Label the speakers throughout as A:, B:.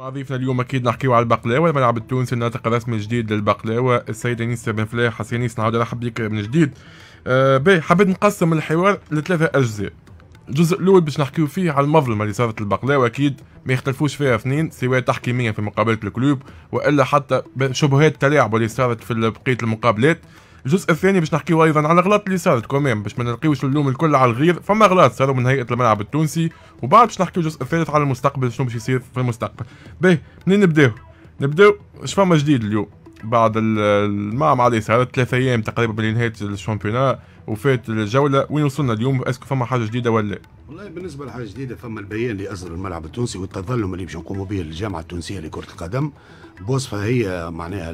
A: ضيفنا اليوم اكيد نحكيو على البقلاوه الملعب التونسي الناطق الرسمي الجديد للبقلاوه السيد انيس بن فلاح حسين انيس نعاود نرحب بك من جديد أه باهي حبيت نقسم الحوار لثلاثه اجزاء الجزء الاول باش نحكيو فيه على المظلمه اللي صارت للبقلاوه اكيد ما يختلفوش فيها اثنين سواء تحكيميا في مقابله الكلوب والا حتى شبهات التلاعب اللي صارت في بقيه المقابلات الجزء الثاني باش نحكيو ايضا على الغلط اللي صارت كمان باش ما نلقيوش اللوم الكل على الغير فما غلط صاروا من هيئه الملعب التونسي وبعد باش نحكيو الجزء الثالث على المستقبل شنو باش يصير في المستقبل باهي منين نبداو نبداو اش فما جديد اليوم بعد المعمعة اللي صارت ثلاثة ايام تقريبا من نهاية الشامبيونات وفات الجولة وين وصلنا اليوم اسكو فما حاجة جديدة ولا
B: والله بالنسبه لحاجه جديده فما البيان اللي اصدر الملعب التونسي والتظلم اللي باش نقوموا به الجامعه التونسيه لكره القدم بوصفها هي معناها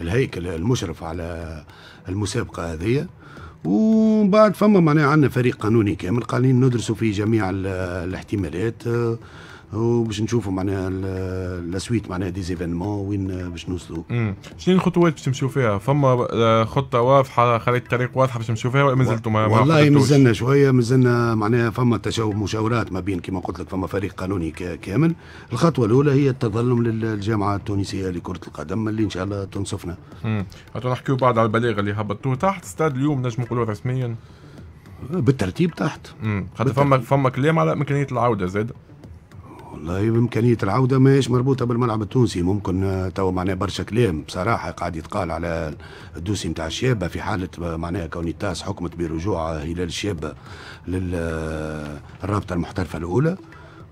B: الهيكل المشرف على المسابقه هذه ومن بعد فما معناها عندنا فريق قانوني كامل قاعدين ندرسوا في جميع الاحتمالات وباش نشوفوا معناها لاسويت معناها دي زيفينمون وين باش نوصلوا
A: شنو الخطوات باش تمشوا فيها فما آه، خطه واضحه خليت طريق واضحه باش تمشوا فيها ولا مازلتوا ما والله مازلنا
B: شويه مازلنا معناها فما تشاور مشاورات ما بين كما قلت لك فما فريق قانوني كامل الخطوه الاولى هي التظلم للجامعه التونسيه لكره القدم اللي ان شاء الله تنصفنا
A: امم نحكيو بعد على البلاغ اللي هبطوه تحت استاد اليوم نجم نقولوا رسميا بالترتيب تحت خاطر فما فما كلام على امكانيه العوده زاد
B: والله بإمكانية العودة ماهيش مربوطة بالملعب التونسي ممكن آه، توا معناها برشا كلام بصراحة قاعد يتقال على الدوسي نتاع الشابة في حالة آه، معناها كونيتاس حكمت برجوع هلال الشابة للرابطة آه، المحترفة الأولى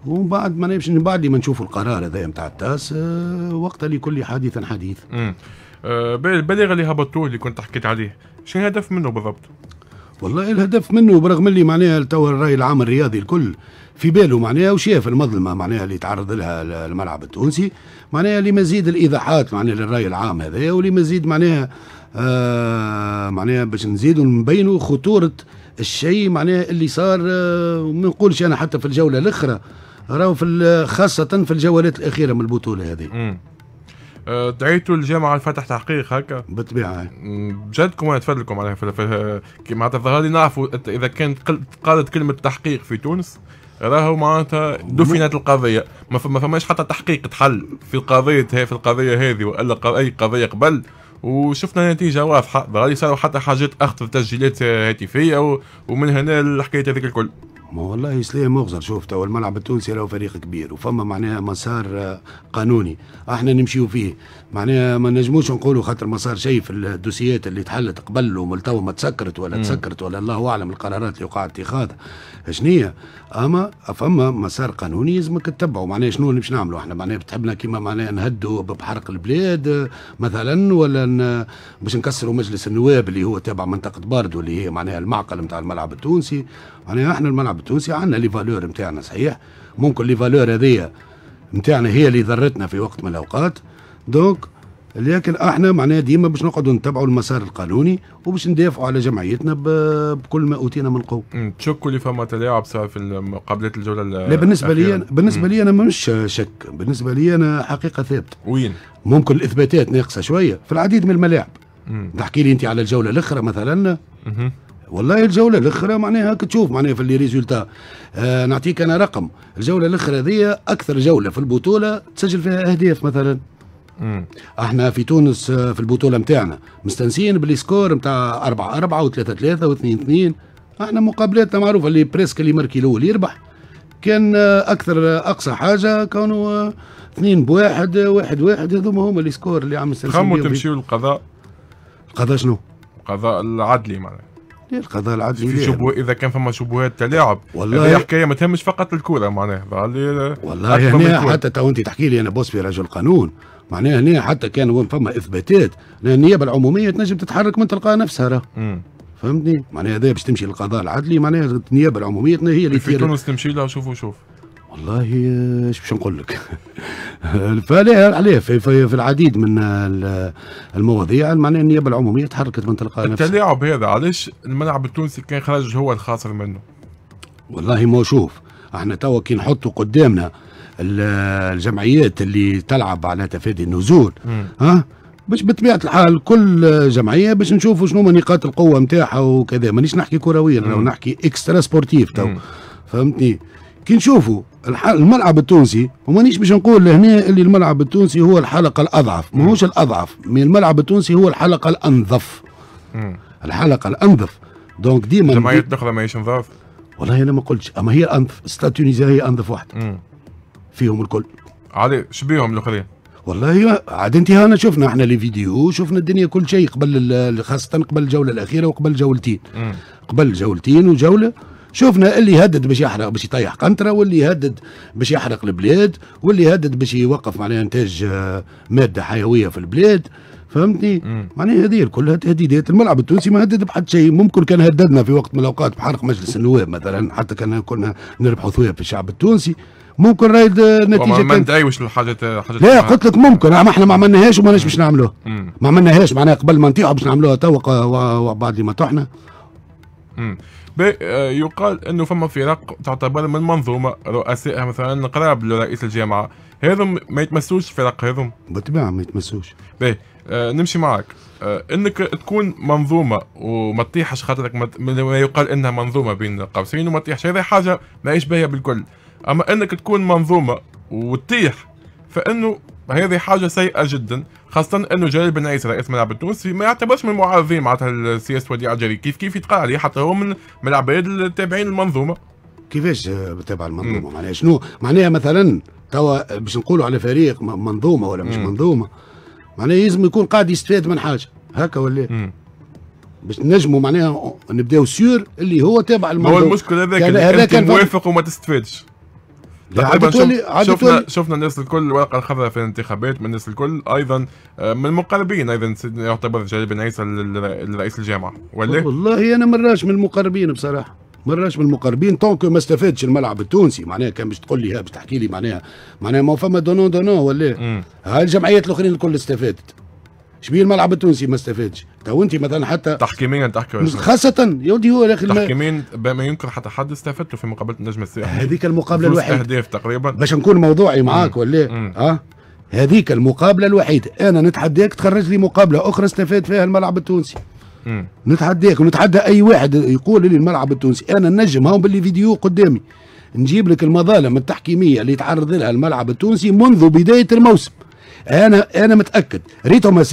B: ومن بعد ما نمشي من بعد ما نشوفوا القرار هذا نتاع التاس وقت لكل حديث حديث.
A: امم بالغ اللي هبطوه اللي كنت حكيت عليه شنو الهدف منه بالضبط؟
B: والله الهدف منه برغم اللي معناها توا الراي العام الرياضي الكل في باله معناها وشاف المظلمه معناها اللي تعرض لها الملعب التونسي معناها لمزيد الايضاحات معناها للراي العام هذا ولمزيد معناها آه معناها باش نزيدوا نبينوا خطوره الشيء معناها اللي صار آه ما نقولش انا حتى في الجوله الاخرى راهو في خاصه في الجولات الاخيره
A: من البطوله هذه أه، دعيتوا الجامعه لفتح تحقيق هكا بالطبيعه بجد كمان تفضلكم معناها معناتها الظاهر لي نعرفوا اذا كانت قالت كلمه تحقيق في تونس راهو معناتها دفنت القضيه ما فماش حتى تحقيق تحل في القضيه في القضيه هذه والا اي قضيه قبل وشفنا نتيجة واضحة صاروا حتى حاجات أخذ تسجيلات هاتفية ومن هنا الحكاية هذيك
B: الكل ما والله سليه مغزر شوف توا الملعب التونسي راهو فريق كبير وفما معناها مسار قانوني احنا نمشيو فيه معناها ما نجموش نقولوا خاطر ما صار شيء في الدوسيات اللي تحلت قبل وملتو ما تسكرت ولا مم. تسكرت ولا الله اعلم القرارات اللي وقعت اتخاذها شنية اما فما مسار قانوني لازمك تتبعه معناها شنو نمشي نعملوا احنا معناها بتحبنا كيما معناها نهدوا بحرق البلاد مثلا ولا باش نكسروا مجلس النواب اللي هو تابع منطقه باردو اللي هي معناها المعقل نتاع الملعب التونسي معناها احنا الملعب الشعب التونسي عندنا لي فالور نتاعنا صحيح ممكن لي فالور هذيا نتاعنا هي اللي ضرتنا في وقت من الاوقات دونك لكن احنا معناها ديما باش نقعدوا نتبعوا المسار القانوني وباش ندافعوا على جمعيتنا بكل ما اوتينا من قوه.
A: تشكوا اللي فما تلاعب في مقابلات الجوله لا بالنسبه لي أنا
B: بالنسبه لي انا مش شك بالنسبه لي انا حقيقه ثابته. وين؟ ممكن الاثباتات ناقصه شويه في العديد من الملاعب. تحكي لي انت على الجوله الاخرى مثلا والله الجوله الاخرى معناها هاك تشوف معناها في لي ريزولتا آه نعطيك انا رقم الجوله الاخرى هذيا اكثر جوله في البطوله تسجل فيها اهداف مثلا مم. احنا في تونس آه، في البطوله نتاعنا مستنسين بالسكور سكور نتاع 4 4 و 3 3 و احنا مقابلاتنا معروفه اللي بريسك اللي مركي الاول يربح كان آه، اكثر آه، اقصى حاجه كانوا اثنين بواحد واحد واحد هذوما هما السكور سكور اللي عم خموا تمشيو
A: للقضاء القضاء شنو؟ القضاء العدلي معناها يعني القضاء العدلي في يعني؟ شبه اذا كان فما شبهات تلاعب والله هي حكايه ما تهمش فقط الكوره معناها والله هنا يعني حتى تو انت تحكي لي
B: انا بوس في رجل قانون معناها هنا حتى كان فما اثباتات النيابه العموميه تنجم تتحرك من تلقاء نفسها راه فهمتني معناها هذا باش تمشي للقضاء العدلي معناها النيابه العموميه هي اللي في تونس
A: تمشي لها شوف وشوف
B: والله اش آه، باش نقول لك عليه في, في, في العديد من المواضيع معناها النيابه العموميه تحركت من تلقاء نفسها
A: التلاعب هذا علاش الملعب التونسي كان خرج هو الخاسر منه
B: والله ما شوف احنا توا كي نحطوا قدامنا الجمعيات اللي تلعب على تفادي النزول ها باش بطبيعه الحال كل جمعيه باش نشوفوا شنو نقاط القوه نتاعها وكذا مانيش نحكي كرويا نحكي اكسترا سبورتيف تو فهمتني كي نشوفوا الملعب التونسي ومانيش باش نقول لهنا اللي الملعب التونسي هو الحلقه الاضعف ماهوش الاضعف من الملعب التونسي هو الحلقه الانظف الحلقه الانظف دونك ديما ما الاخرى ماهيش
A: انظف والله
B: انا ما قلتش اما هي انظف ستاتونيزا تونيزيا هي انظف واحد فيهم الكل
A: علي شبيهم الاخرين
B: والله عاد هنا شفنا احنا لي فيديو شفنا الدنيا كل شيء قبل خاصه قبل الجوله الاخيره وقبل جولتين مم. قبل جولتين وجوله شفنا اللي يهدد باش يحرق باش يطيح قنطره واللي يهدد باش يحرق البلاد واللي يهدد باش يوقف معناها انتاج آه، ماده حيويه في البلاد فهمتني معناها هذه كلها تهديدات الملعب التونسي ما هدد بحد شيء ممكن كان هددنا في وقت من الاوقات بحرق مجلس النواب مثلا حتى كان كنا نربحوا ثواب في الشعب التونسي ممكن رايد نتيجه ما
A: ندعيوش الحاجات حاجات لا قلت
B: لك ممكن ما احنا ما عملناهاش وماناش باش نعملوها ما عملناهاش معناها قبل ما نطيحوا باش نعملوها توا وبعد ما طحنا
A: آه، يقال انه فما فرق تعتبر من منظومه رؤسائها مثلا قراب لرئيس الجامعه هذم ما يتمسوش فرق هذم بالطبيعه ما يتمسوش باهي نمشي معك آه انك تكون منظومه وما تطيحش خاطرك ما يقال انها منظومه بين قوسين وما تطيحش هذه حاجه ماهيش باهيه بالكل اما انك تكون منظومه وتطيح فانه هذه حاجه سيئه جدا خاصة انه جلال بن عيسى رئيس ملعب التونسي ما يعتبرش من المعارضين معناتها السياسة وديع الجري كيف كيف يتقال عليه حتى هو من العباد التابعين للمنظومة
B: كيفاش تابع المنظومة معناها شنو معناها مثلا توا باش نقولوا على فريق منظومة ولا مش منظومة معناها لازم يكون قاعد يستفاد من حاجة هكا ولا باش نجموا معناها نبداو سيور اللي هو تابع المنظومة هو المشكل هذاك يعني كان موافق
A: وما تستفادش
B: تقريبا شفنا
A: شفنا الناس الكل الورقه الخضراء في الانتخابات من الناس الكل ايضا آه، من المقربين ايضا يعتبر جلال بن عيسى لرئيس الجامعه ولا
B: والله انا مراش من المقربين بصراحه مراش من المقربين طونك ما استفادش الملعب التونسي معناها كان باش تقول لي باش تحكي لي معناها معناها ما فما دونون دونون ولا هاي الجمعيات الاخرين الكل استفادت شبيه الملعب التونسي ما استفادش تو
A: انت مثلا حتى تحكيميا تحكي خاصة يا ودي هو الاخي تحكيميا بما يمكن حتى حد استفدت له في مقابلة النجم الساحلي هذيك المقابلة الوحيدة اهداف تقريبا
B: باش نكون موضوعي معاك ولا اه هذيك المقابلة الوحيدة انا نتحداك تخرج لي مقابلة اخرى استفاد فيها الملعب التونسي نتحداك ونتحدى اي واحد يقول لي الملعب التونسي انا نجم هاو باللي فيديو قدامي نجيب لك المظالم التحكيمية اللي تعرض لها الملعب التونسي منذ بداية الموسم انا انا متاكد ريتو مس...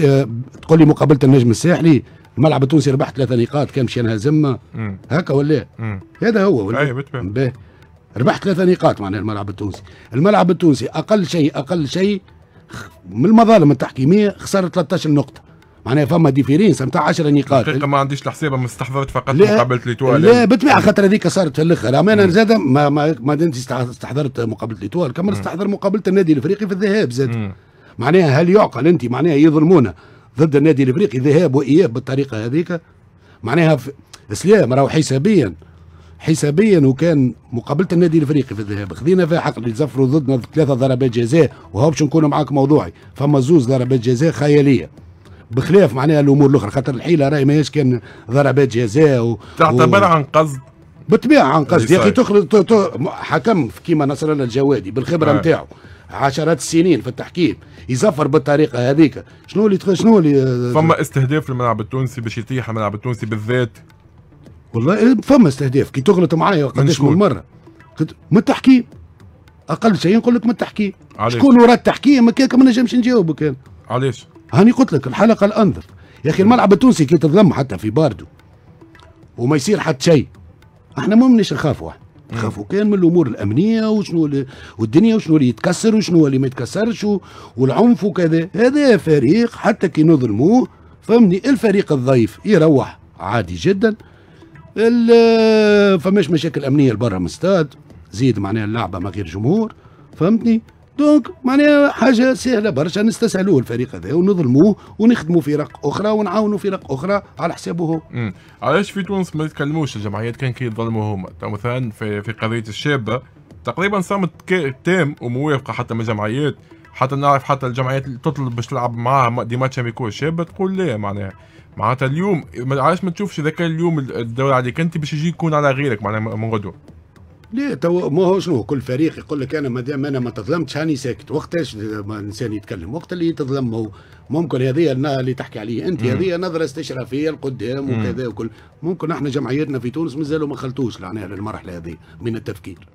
B: تقول لي مقابله النجم الساحلي الملعب التونسي ربحت ثلاثة نقاط كان مشي هزمة هكا ولا هذا هو ولا ربحت ثلاثة نقاط معناها الملعب التونسي الملعب التونسي أقل شيء أقل شيء من المظالم التحكيمية خسر 13 نقطة معناها فما ديفيرينس نتاع
A: 10 نقاط الحقيقه ما عنديش الحساب ما استحضرت فقط مقابله ليتوال لا يعني
B: بالطبيعه خاطر هذيك صارت في الاخر انا زاد ما ما, ما استحضرت مقابله ليتوال كمل استحضر مقابله النادي الافريقي في الذهاب زاد معناها هل يعقل انت معناها يظلمونا ضد النادي الافريقي ذهاب واياب بالطريقه هذيك معناها سلام راهو حسابيا حسابيا وكان مقابله النادي الافريقي في الذهاب خذينا فيها حق اللي زفروا ضدنا ثلاثه ضربات جزاء وهو باش نكون معاك موضوعي فما زوز ضربات جزاء خياليه بخلاف معناها الامور الاخرى خاطر الحيله راهي ماهيش كان ضربات جزاء و... تعتبر و... عن قصد بالطبيعه عن قصد يا اخي تخلط حكم كيما نصر الله الجوادي بالخبره آه. نتاعو عشرات السنين في
A: التحكيم يزفر بالطريقه هذيك
B: شنو اللي شنو اللي فما
A: استهداف للملعب التونسي باش يطيح الملعب التونسي بالذات والله إيه،
B: فما استهداف كي تغلط معايا قداش من مره من التحكيم اقل شيء نقول لك من التحكيم شكون وراء التحكيم هكاك ما نجمش نجاوبك انا علاش؟ هاني قلت لك الحلقه الانظر يا اخي الملعب التونسي كي تظلم حتى في باردو وما يصير حتى شيء احنا ما منش نخافوا احنا تخافوا كان من الامور الامنيه وشنو والدنيا وشنو اللي يتكسر وشنو اللي ما يتكسرش والعنف وكذا هذا فريق حتى كي نظلموه فهمني الفريق الضيف يروح عادي جدا فماش مشاكل امنيه لبرا من زيد معناها اللعبه ما غير جمهور فهمتني دونك معناها حاجه سهله برشا نستسهلوه الفريق هذا ونظلموه ونخدموا فرق اخرى ونعاونوا فرق اخرى
A: على حسابه هو. علاش في تونس ما يتكلموش الجمعيات كان كي يظلموا هما مثلا في, في قضيه الشابه تقريبا صامت تام وموافقه حتى من الجمعيات حتى نعرف حتى الجمعيات اللي تطلب باش تلعب معاها دي ماتش اميكو الشابه تقول لا معناها معناتها اليوم علاش ما تشوفش اذا كان اليوم الدور عليك انت باش يجي يكون على غيرك معناها من غدوه
B: ليه تو ما هو شنو كل فريق يقول لك انا ما دام انا ما تظلمتش هاني ساكت وقتاش الانسان يتكلم وقت اللي يتظلم هو ممكن هذه اللي تحكي عليه انت هذه نظره استشرافيه لقدام وكذا وكل ممكن احنا جمعيتنا في تونس مازالوا ما خلطوش لعناها للمرحله هذه من التفكير